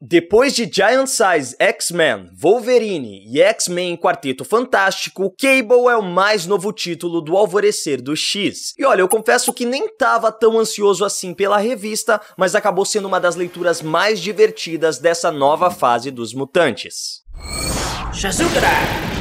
Depois de Giant Size, X-Men, Wolverine e X-Men Quarteto Fantástico, Cable é o mais novo título do Alvorecer do X. E olha, eu confesso que nem tava tão ansioso assim pela revista, mas acabou sendo uma das leituras mais divertidas dessa nova fase dos mutantes. Shazugura!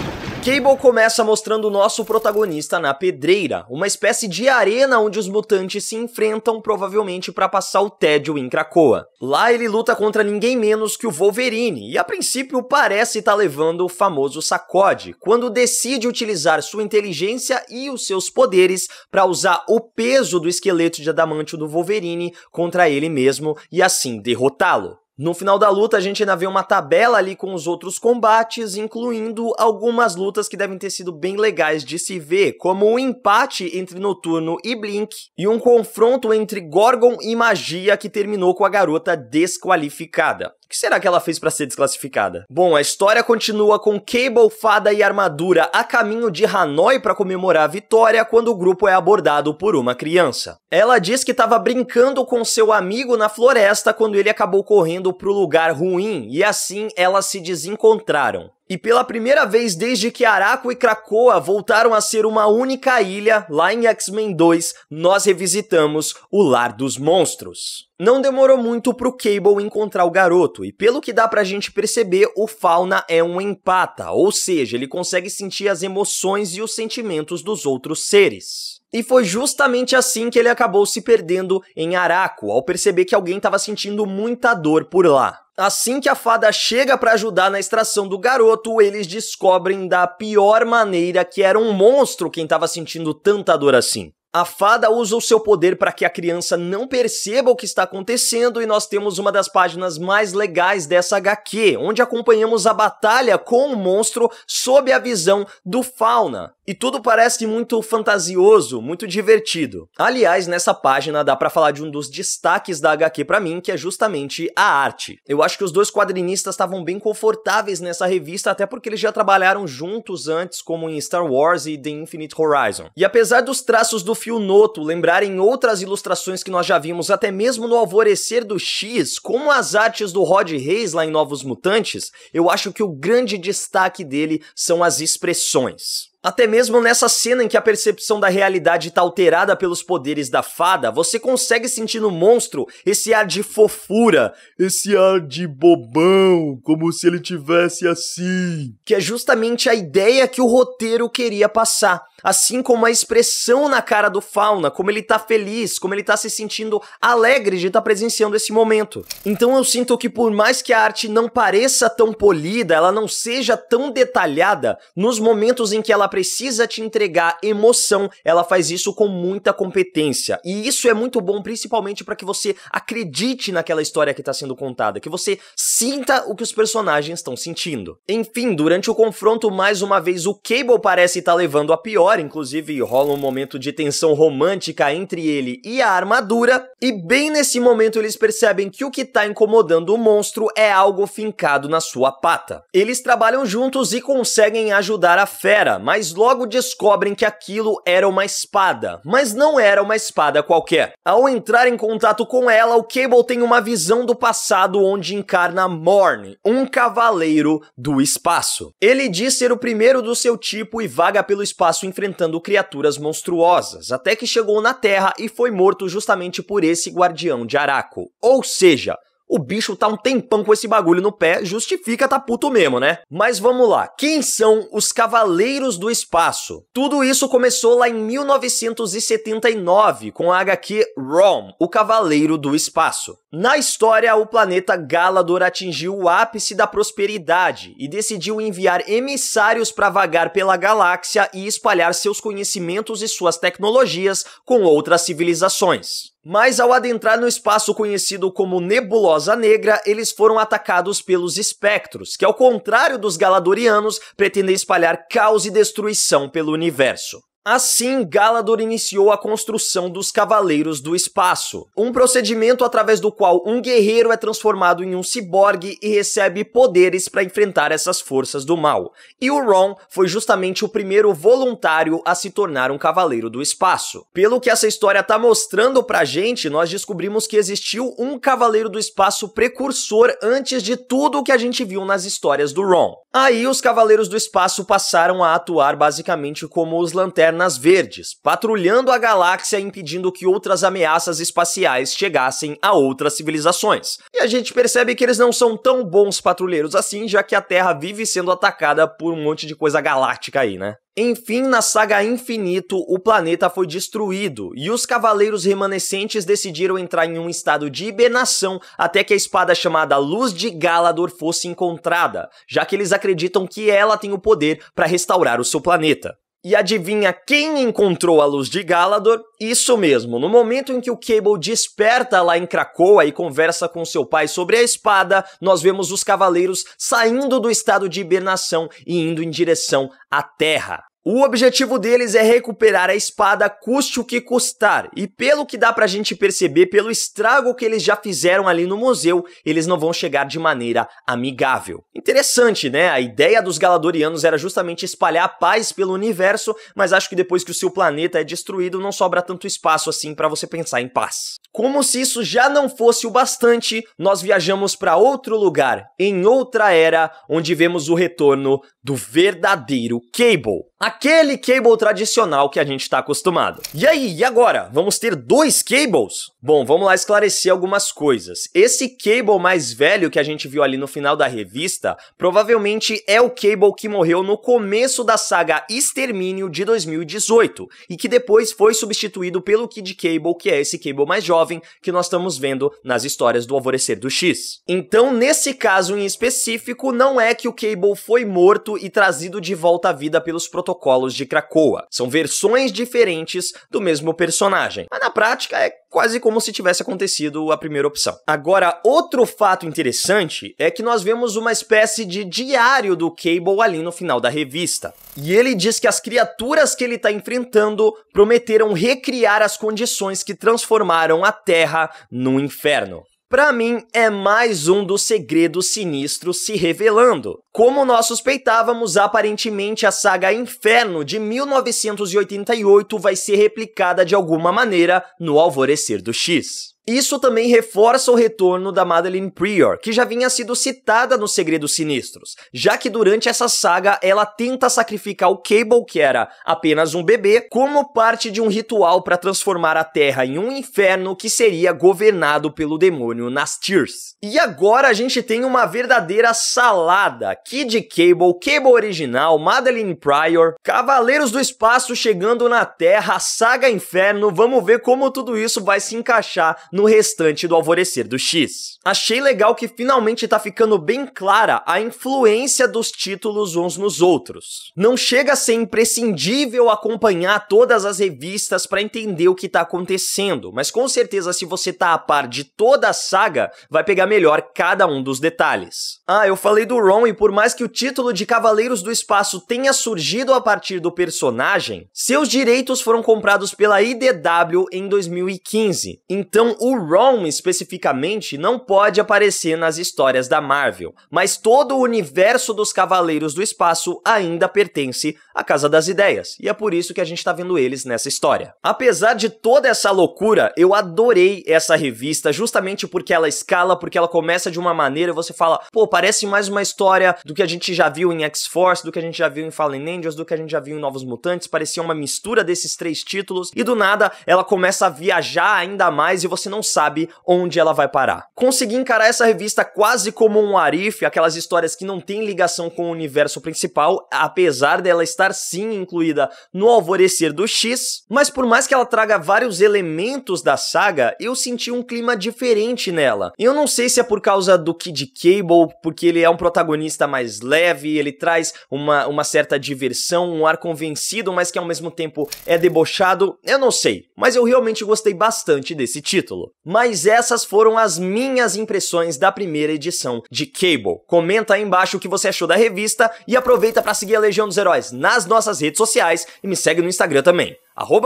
Cable começa mostrando o nosso protagonista na pedreira, uma espécie de arena onde os mutantes se enfrentam provavelmente para passar o tédio em Krakoa. Lá ele luta contra ninguém menos que o Wolverine, e a princípio parece estar tá levando o famoso sacode, quando decide utilizar sua inteligência e os seus poderes para usar o peso do esqueleto de adamante do Wolverine contra ele mesmo e assim derrotá-lo. No final da luta, a gente ainda vê uma tabela ali com os outros combates, incluindo algumas lutas que devem ter sido bem legais de se ver, como o um empate entre Noturno e Blink e um confronto entre Gorgon e Magia que terminou com a garota desqualificada. O que será que ela fez para ser desclassificada? Bom, a história continua com Cable, Fada e Armadura a caminho de Hanoi para comemorar a vitória quando o grupo é abordado por uma criança. Ela diz que estava brincando com seu amigo na floresta quando ele acabou correndo pro lugar ruim e assim elas se desencontraram. E pela primeira vez desde que Araco e Krakoa voltaram a ser uma única ilha, lá em X-Men 2, nós revisitamos o Lar dos Monstros. Não demorou muito pro Cable encontrar o garoto, e pelo que dá pra gente perceber, o Fauna é um empata, ou seja, ele consegue sentir as emoções e os sentimentos dos outros seres. E foi justamente assim que ele acabou se perdendo em Araco, ao perceber que alguém estava sentindo muita dor por lá. Assim que a fada chega para ajudar na extração do garoto, eles descobrem da pior maneira que era um monstro quem estava sentindo tanta dor assim. A fada usa o seu poder para que a criança não perceba o que está acontecendo, e nós temos uma das páginas mais legais dessa HQ, onde acompanhamos a batalha com o monstro sob a visão do Fauna. E tudo parece muito fantasioso, muito divertido. Aliás, nessa página dá para falar de um dos destaques da HQ para mim, que é justamente a arte. Eu acho que os dois quadrinistas estavam bem confortáveis nessa revista, até porque eles já trabalharam juntos antes, como em Star Wars e The Infinite Horizon. E apesar dos traços do Fio Noto lembrarem outras ilustrações que nós já vimos até mesmo no Alvorecer do X, como as artes do Rod Reis lá em Novos Mutantes, eu acho que o grande destaque dele são as expressões. Até mesmo nessa cena em que a percepção da realidade está alterada pelos poderes da fada, você consegue sentir no monstro esse ar de fofura, esse ar de bobão, como se ele tivesse assim, que é justamente a ideia que o roteiro queria passar, assim como a expressão na cara do Fauna, como ele tá feliz, como ele tá se sentindo alegre de estar tá presenciando esse momento. Então eu sinto que por mais que a arte não pareça tão polida, ela não seja tão detalhada, nos momentos em que ela precisa te entregar emoção, ela faz isso com muita competência. E isso é muito bom, principalmente para que você acredite naquela história que está sendo contada, que você sinta o que os personagens estão sentindo. Enfim, durante o confronto, mais uma vez, o Cable parece estar tá levando a pior, inclusive rola um momento de tensão romântica entre ele e a armadura, e bem nesse momento eles percebem que o que está incomodando o monstro é algo fincado na sua pata. Eles trabalham juntos e conseguem ajudar a fera, mas mas logo descobrem que aquilo era uma espada. Mas não era uma espada qualquer. Ao entrar em contato com ela, o Cable tem uma visão do passado onde encarna Morn, um cavaleiro do espaço. Ele diz ser o primeiro do seu tipo e vaga pelo espaço enfrentando criaturas monstruosas, até que chegou na Terra e foi morto justamente por esse guardião de Araco. Ou seja, o bicho tá um tempão com esse bagulho no pé, justifica tá puto mesmo, né? Mas vamos lá, quem são os Cavaleiros do Espaço? Tudo isso começou lá em 1979 com a HQ ROM, O Cavaleiro do Espaço. Na história, o planeta Galador atingiu o ápice da prosperidade e decidiu enviar emissários para vagar pela galáxia e espalhar seus conhecimentos e suas tecnologias com outras civilizações. Mas ao adentrar no espaço conhecido como Nebulosa Negra, eles foram atacados pelos espectros, que ao contrário dos galadorianos, pretendem espalhar caos e destruição pelo universo. Assim, Galador iniciou a construção dos Cavaleiros do Espaço, um procedimento através do qual um guerreiro é transformado em um ciborgue e recebe poderes para enfrentar essas forças do mal. E o Ron foi justamente o primeiro voluntário a se tornar um Cavaleiro do Espaço. Pelo que essa história tá mostrando pra gente, nós descobrimos que existiu um Cavaleiro do Espaço precursor antes de tudo o que a gente viu nas histórias do Ron. Aí os Cavaleiros do Espaço passaram a atuar basicamente como os Lanternas Verdes, patrulhando a galáxia impedindo que outras ameaças espaciais chegassem a outras civilizações. E a gente percebe que eles não são tão bons patrulheiros assim, já que a Terra vive sendo atacada por um monte de coisa galáctica aí, né? Enfim, na saga Infinito, o planeta foi destruído e os cavaleiros remanescentes decidiram entrar em um estado de hibernação até que a espada chamada Luz de Galador fosse encontrada, já que eles acreditam que ela tem o poder para restaurar o seu planeta. E adivinha quem encontrou a luz de Galador? Isso mesmo, no momento em que o Cable desperta lá em Cracoa e conversa com seu pai sobre a espada, nós vemos os cavaleiros saindo do estado de hibernação e indo em direção à Terra. O objetivo deles é recuperar a espada custe o que custar, e pelo que dá pra gente perceber, pelo estrago que eles já fizeram ali no museu, eles não vão chegar de maneira amigável. Interessante, né? A ideia dos Galadorianos era justamente espalhar paz pelo universo, mas acho que depois que o seu planeta é destruído, não sobra tanto espaço assim para você pensar em paz. Como se isso já não fosse o bastante, nós viajamos para outro lugar, em outra era, onde vemos o retorno do verdadeiro Cable. Aquele Cable tradicional que a gente está acostumado. E aí, e agora? Vamos ter dois Cables? Bom, vamos lá esclarecer algumas coisas. Esse Cable mais velho que a gente viu ali no final da revista, provavelmente é o Cable que morreu no começo da saga Extermínio de 2018, e que depois foi substituído pelo Kid Cable, que é esse Cable mais jovem jovem que nós estamos vendo nas histórias do Alvorecer do X. Então, nesse caso em específico, não é que o Cable foi morto e trazido de volta à vida pelos protocolos de Krakoa. São versões diferentes do mesmo personagem. Mas na prática é quase como se tivesse acontecido a primeira opção. Agora, outro fato interessante é que nós vemos uma espécie de diário do Cable ali no final da revista. E ele diz que as criaturas que ele está enfrentando prometeram recriar as condições que transformaram a Terra no inferno. Para mim, é mais um dos segredos sinistros se revelando. Como nós suspeitávamos, aparentemente a saga Inferno de 1988 vai ser replicada de alguma maneira no Alvorecer do X. Isso também reforça o retorno da Madeleine Prior, que já vinha sido citada nos Segredos Sinistros, já que durante essa saga ela tenta sacrificar o Cable, que era apenas um bebê, como parte de um ritual para transformar a Terra em um inferno que seria governado pelo demônio Nastirs. E agora a gente tem uma verdadeira salada: Kid Cable, Cable original, Madeleine Prior, Cavaleiros do Espaço chegando na Terra, Saga Inferno. Vamos ver como tudo isso vai se encaixar no restante do alvorecer do X. Achei legal que finalmente está ficando bem clara a influência dos títulos uns nos outros. Não chega a ser imprescindível acompanhar todas as revistas para entender o que está acontecendo, mas com certeza se você tá a par de toda a saga, vai pegar melhor cada um dos detalhes. Ah, eu falei do Ron e por mais que o título de Cavaleiros do Espaço tenha surgido a partir do personagem, seus direitos foram comprados pela IDW em 2015. Então, o Ron, especificamente, não pode aparecer nas histórias da Marvel, mas todo o universo dos Cavaleiros do Espaço ainda pertence à Casa das Ideias, e é por isso que a gente está vendo eles nessa história. Apesar de toda essa loucura, eu adorei essa revista justamente porque ela escala, porque ela começa de uma maneira e você fala, pô, parece mais uma história do que a gente já viu em X-Force, do que a gente já viu em Fallen Angels, do que a gente já viu em Novos Mutantes, parecia uma mistura desses três títulos, e do nada ela começa a viajar ainda mais e você não não sabe onde ela vai parar. Consegui encarar essa revista quase como um arife, aquelas histórias que não têm ligação com o universo principal, apesar dela estar sim incluída no Alvorecer do X, mas por mais que ela traga vários elementos da saga, eu senti um clima diferente nela. Eu não sei se é por causa do Kid Cable, porque ele é um protagonista mais leve, ele traz uma, uma certa diversão, um ar convencido, mas que ao mesmo tempo é debochado, eu não sei. Mas eu realmente gostei bastante desse título título. Mas essas foram as minhas impressões da primeira edição de Cable. Comenta aí embaixo o que você achou da revista e aproveita para seguir a Legião dos Heróis nas nossas redes sociais e me segue no Instagram também,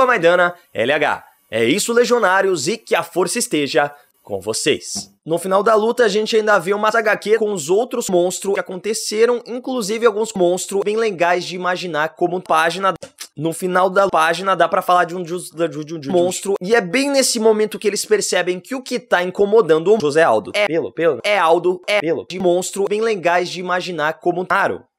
@maidana_lh. É isso, legionários, e que a força esteja com vocês. No final da luta, a gente ainda vê uma HQ com os outros monstros que aconteceram, inclusive alguns monstros bem legais de imaginar como página no final da página dá para falar de um, de, um, de um monstro. E é bem nesse momento que eles percebem que o que tá incomodando o José Aldo é pelo, pelo, né? é Aldo, é pelo, de monstro bem legais de imaginar como Taro.